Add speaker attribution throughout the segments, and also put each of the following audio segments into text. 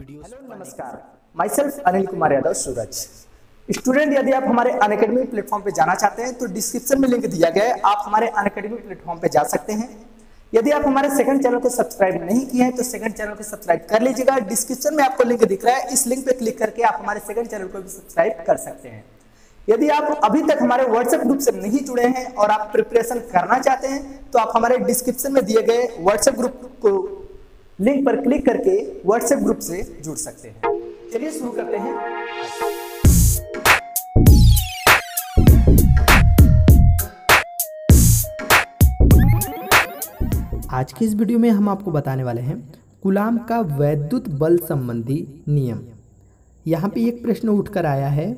Speaker 1: video hello नमस्कार myself Anil Kumar Yadav Suraj student यदि आप हमारे अनकेडमी प्लेटफॉर्म पे जाना चाहते हैं तो डिस्क्रिप्शन में लिंक दिया गया है आप हमारे अनकेडमी प्लेटफॉर्म पे जा सकते हैं यदि आप हमारे सेकंड चैनल को सब्सक्राइब नहीं किए हैं तो सेकंड चैनल को सब्सक्राइब कर लीजिएगा डिस्क्रिप्शन में आपको लिंक दिख रहा है इस लिंक पे क्लिक करके आप हमारे सेकंड चैनल को भी सब्सक्राइब कर सकते हैं यदि आप अभी तक हमारे व्हाट्सएप ग्रुप से नहीं जुड़े हैं और आप प्रिपरेशन करना चाहते हैं तो आप हमारे डिस्क्रिप्शन में दिए गए व्हाट्सएप ग्रुप को लिंक पर क्लिक करके व्हाट्सएप ग्रुप से जुड़ सकते हैं चलिए शुरू करते हैं आज के इस वीडियो में हम आपको बताने वाले हैं गुलाम का वैद्युत बल संबंधी नियम यहाँ पे एक प्रश्न उठकर आया है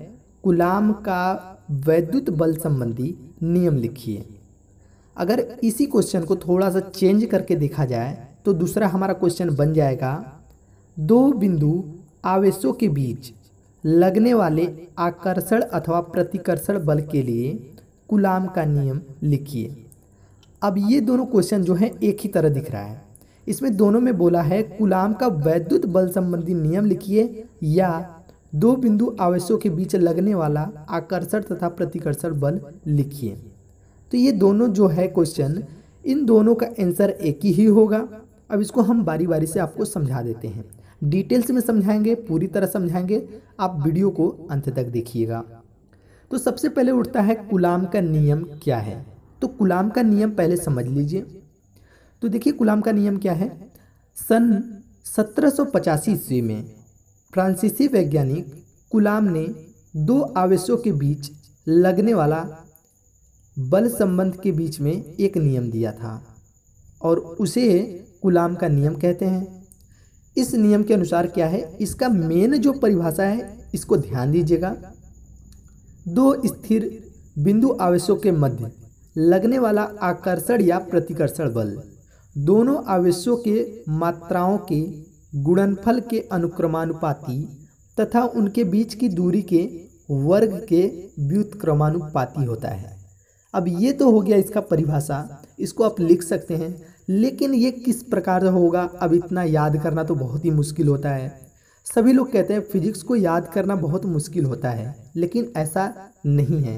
Speaker 1: गुलाम का वैद्युत बल संबंधी नियम लिखिए अगर इसी क्वेश्चन को थोड़ा सा चेंज करके देखा जाए तो दूसरा हमारा क्वेश्चन बन जाएगा दो बिंदु आवेशों के बीच लगने वाले आकर्षण अथवा प्रतिकर्षण बल के लिए कुलाम का नियम लिखिए अब ये दोनों क्वेश्चन जो है एक ही तरह दिख रहा है इसमें दोनों में बोला है गुलाम का वैद्युत बल संबंधी नियम लिखिए या दो बिंदु आवेशों के बीच लगने वाला आकर्षण तथा प्रतिकर्षण बल लिखिए तो ये दोनों जो है क्वेश्चन इन दोनों का आंसर एक ही होगा अब इसको हम बारी बारी से आपको समझा देते हैं डिटेल्स में समझाएंगे पूरी तरह समझाएंगे आप वीडियो को अंत तक देखिएगा तो सबसे पहले उठता है गुलाम का नियम क्या है तो गुलाम का नियम पहले समझ लीजिए तो देखिए गुलाम का नियम क्या है सन सत्रह ईस्वी में फ्रांसीसी वैज्ञानिक गुलाम ने दो आवेशों के बीच लगने वाला बल संबंध के बीच में एक नियम दिया था और उसे गुलाम का नियम कहते हैं इस नियम के अनुसार क्या है इसका मेन जो परिभाषा है इसको ध्यान दीजिएगा दो स्थिर बिंदु आवेशों के मध्य लगने वाला आकर्षण या प्रतिकर्षण बल दोनों आवेशों के मात्राओं के गुणनफल के अनुक्रमानुपाती तथा उनके बीच की दूरी के वर्ग के व्युतक्रमानुपाती होता है अब ये तो हो गया इसका परिभाषा इसको आप लिख सकते हैं लेकिन ये किस प्रकार होगा अब इतना याद करना तो बहुत ही मुश्किल होता है सभी लोग कहते हैं फिजिक्स को याद करना बहुत मुश्किल होता है लेकिन ऐसा नहीं है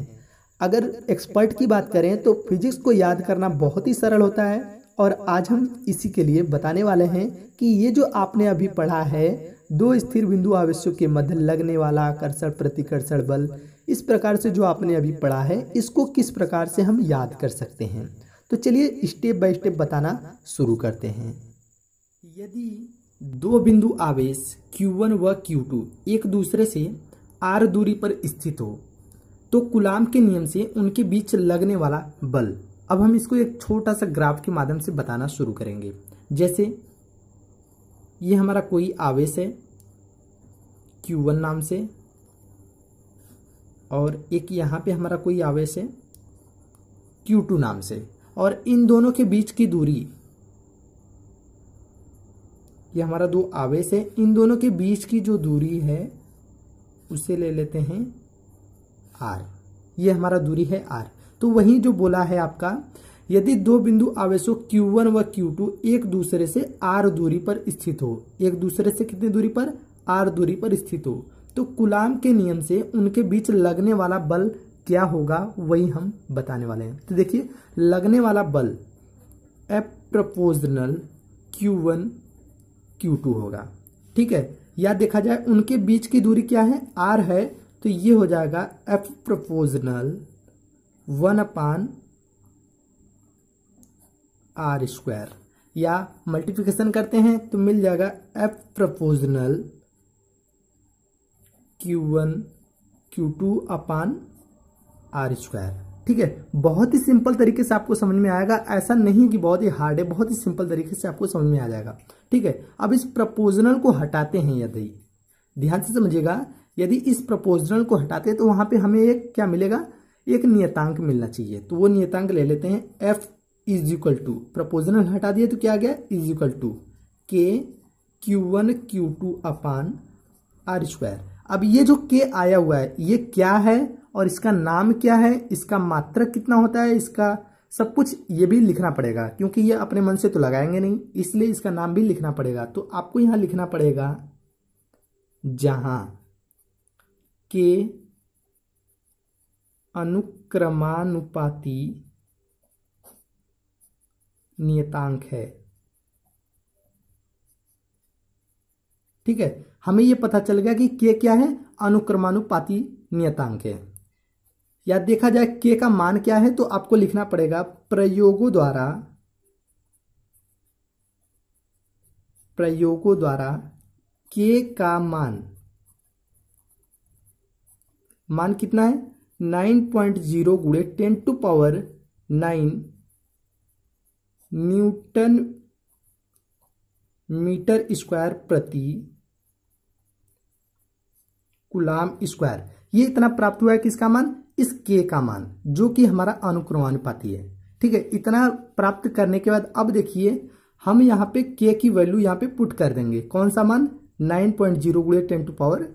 Speaker 1: अगर एक्सपर्ट की बात करें तो फिजिक्स को याद करना बहुत ही सरल होता है और आज हम इसी के लिए बताने वाले हैं कि ये जो आपने अभी पढ़ा है दो स्थिर बिंदु आवेशों के मध्य लगने वाला आकर्षण प्रतिकर्षण बल इस प्रकार से जो आपने अभी पढ़ा है इसको किस प्रकार से हम याद कर सकते हैं तो चलिए स्टेप बाय स्टेप बताना शुरू करते हैं यदि दो बिंदु आवेश Q1 व Q2 एक दूसरे से आर दूरी पर स्थित हो तो कुलाम के नियम से उनके बीच लगने वाला बल अब हम इसको एक छोटा सा ग्राफ के माध्यम से बताना शुरू करेंगे जैसे ये हमारा कोई आवेश है Q1 नाम से और एक यहाँ पे हमारा कोई आवेश है Q2 नाम से और इन दोनों के बीच की दूरी ये हमारा दो आवेश है इन दोनों के बीच की जो दूरी है उसे ले लेते हैं आर ये हमारा दूरी है आर तो वही जो बोला है आपका यदि दो बिंदु आवेशों Q1 व Q2 एक दूसरे से R दूरी पर स्थित हो एक दूसरे से कितनी दूरी पर R दूरी पर स्थित हो तो कुलाम के नियम से उनके बीच लगने वाला बल क्या होगा वही हम बताने वाले हैं तो देखिए लगने वाला बल F proportional Q one Q two होगा ठीक है या देखा जाए उनके बीच की दूरी क्या है आर है तो ये हो जाएगा F proportional one upon R square या मल्टीप्लिकेशन करते हैं तो मिल जाएगा F proportional Q one Q two upon R square ठीक है बहुत ही सिंपल तरीके से आपको समझ में आएगा ऐसा नहीं कि बहुत ही हार्ड है बहुत ही सिंपल तरीके से आपको समझ में आ जाएगा ठीक है अब इस प्रपोजनल को हटाते हैं यदि ध्यान से समझिएगा यदि इस प्रपोजनल को हटाते हैं तो वहां पे हमें एक क्या मिलेगा एक नियतांक मिलना चाहिए तो वो नियतांक ले लेते हैं F is equal to proportional हटा दिए तो क्या गया is equal to K Q one Q two upon R square अब ये जो के आया हुआ है ये क्या है और इसका नाम क्या है इसका मात्रक कितना होता है इसका सब कुछ ये भी लिखना पड़ेगा क्योंकि ये अपने मन से तो लगाएंगे नहीं इसलिए इसका नाम भी लिखना पड़ेगा तो आपको यहां लिखना पड़ेगा जहां के अनुक्रमानुपाती नियतांक है ठीक है हमें यह पता चल गया कि के क्या है अनुक्रमानुपाती नियतांक है या देखा जाए के का मान क्या है तो आपको लिखना पड़ेगा प्रयोगों द्वारा प्रयोगों द्वारा के का मान मान कितना है नाइन पॉइंट जीरो गुड़े ten to power nine newton metre square प्रति कुलाम स्क्वायर ये इतना प्राप्त हुआ है किसका मान इस के का मान जो कि हमारा अनुक्रमानुपाती है ठीक है इतना प्राप्त करने के बाद अब देखिए हम यहाँ पे के की वैल्यू यहाँ पे पुट कर देंगे कौन सा मान नाइन पॉइंट जीरो गुड़े टेन टू पावर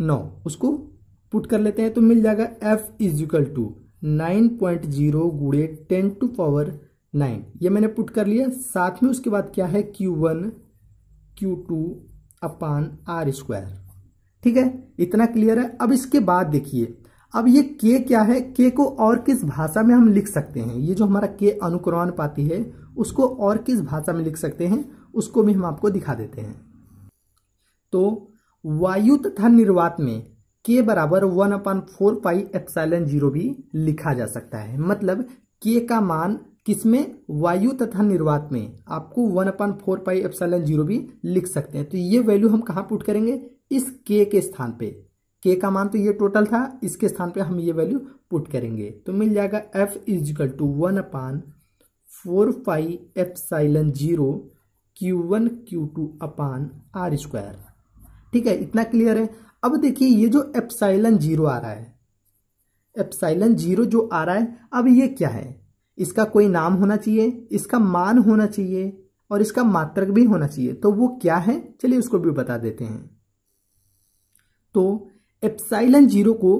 Speaker 1: नौ उसको पुट कर लेते हैं तो मिल जाएगा F is equal to nine point zero गुड़े टेन टू पावर नाइन ये मैंने पुट कर लिया साथ में उसके बाद क्या है Q one Q two upon R square ठीक है इतना क्लियर है अब इसके बाद देखिए अब ये के क्या है के को और किस भाषा में हम लिख सकते हैं ये जो हमारा के अनुक्रमण पाती है उसको और किस भाषा में लिख सकते हैं उसको भी हम आपको दिखा देते हैं तो वायु तथा निर्वात में के बराबर one upon four pi epsilon zero भी लिखा जा सकता है मतलब के का मान किसमें वायु तथा निर्वात में आपको one upon four pi epsilon zero भी लिख सकते हैं तो ये वैल्यू हम कहाँ पुट करेंगे इस के के स्थान पे के का मान तो ये टोटल था इसके स्थान पे हम ये वैल्यू पुट करेंगे तो मिल जाएगा F is equal to one upon four five epsilon zero Q one Q two upon R square ठीक है इतना क्लियर है अब देखिए ये जो साइलन जीरो आ रहा है साइलन जीरो जो आ रहा है अब ये क्या है इसका कोई नाम होना चाहिए इसका मान होना चाहिए और इसका मात्रक भी होना चाहिए तो वो क्या है चलिए उसको भी बता देते हैं तो एप्साइलन जीरो को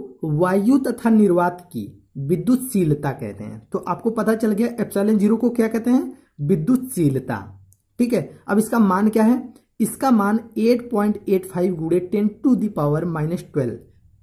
Speaker 1: वायु तथा निर्वात की विद्युतशीलता कहते हैं तो आपको पता चल गया एप्साइलन जीरो को क्या कहते हैं विद्युतशीलता ठीक है अब इसका मान क्या है इसका मान 8.85 पॉइंट एट फाइव गुड़े ten to power minus twelve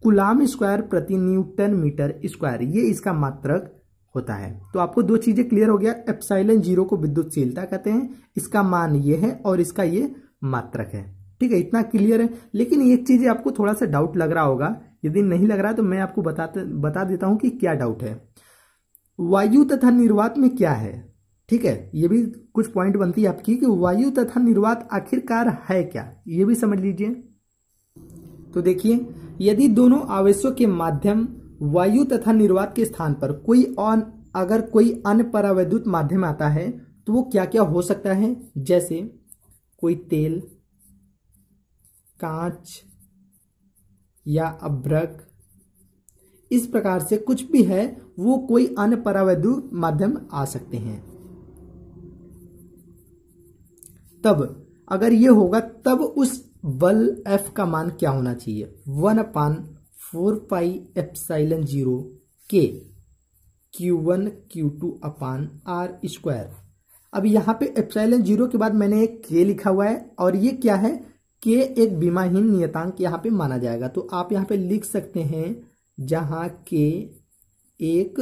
Speaker 1: coulomb square प्रति न्यूटन मीटर स्क्वायर ये इसका मात्रक होता है तो आपको दो चीजें क्लियर हो गया एप्साइलन जीरो को विद्युतशीलता कहते हैं इसका मान ये है और इसका ये मात्रक है ठीक है इतना क्लियर है लेकिन एक चीज़ आपको थोड़ा सा डाउट लग रहा होगा यदि नहीं लग रहा है तो मैं आपको बताते बता देता हूं कि क्या डाउट है वायु तथा निर्वात में क्या है ठीक है ये भी कुछ पॉइंट बनती है आपकी कि वायु तथा निर्वात आखिरकार है क्या ये भी समझ लीजिए तो देखिए यदि दोनों आवेशों के माध्यम वायु तथा निर्वात के स्थान पर कोई और अगर कोई अन्य परावैद्युत माध्यम आता है तो वो क्या क्या हो सकता है जैसे कोई तेल कांच या अभ्रक इस प्रकार से कुछ भी है वो कोई अन्य परावैधु माध्यम आ सकते हैं तब अगर ये होगा तब उस बल एफ का मान क्या होना चाहिए one upon four pi epsilon zero के Q one Q two upon R square अब यहां पे साइलन जीरो के बाद मैंने एक के लिखा हुआ है और ये क्या है के एक बीमाहीन नियतांक यहाँ पे माना जाएगा तो आप यहाँ पे लिख सकते हैं जहाँ के एक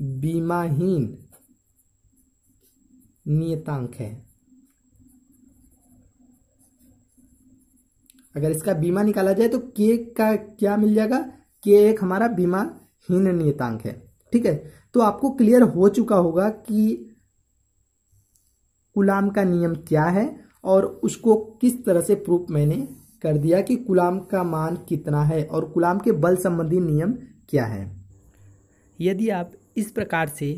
Speaker 1: बीमाहीन नियतांक है अगर इसका बीमा निकाला जाए तो के का क्या मिल जाएगा के एक हमारा बीमाहीन नियतांक है ठीक है तो आपको क्लियर हो चुका होगा कि गुलाम का नियम क्या है और उसको किस तरह से प्रूफ मैंने कर दिया कि गुलाम का मान कितना है और गुलाम के बल संबंधी नियम क्या है यदि आप इस प्रकार से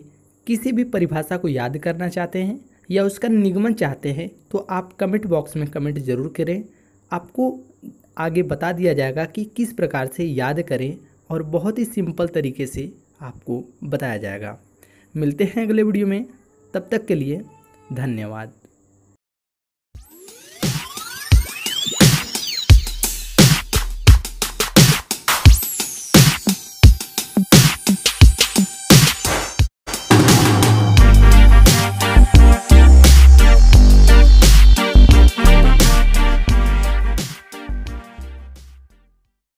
Speaker 1: किसी भी परिभाषा को याद करना चाहते हैं या उसका निगमन चाहते हैं तो आप कमेंट बॉक्स में कमेंट ज़रूर करें आपको आगे बता दिया जाएगा कि किस प्रकार से याद करें और बहुत ही सिंपल तरीके से आपको बताया जाएगा मिलते हैं अगले वीडियो में तब तक के लिए धन्यवाद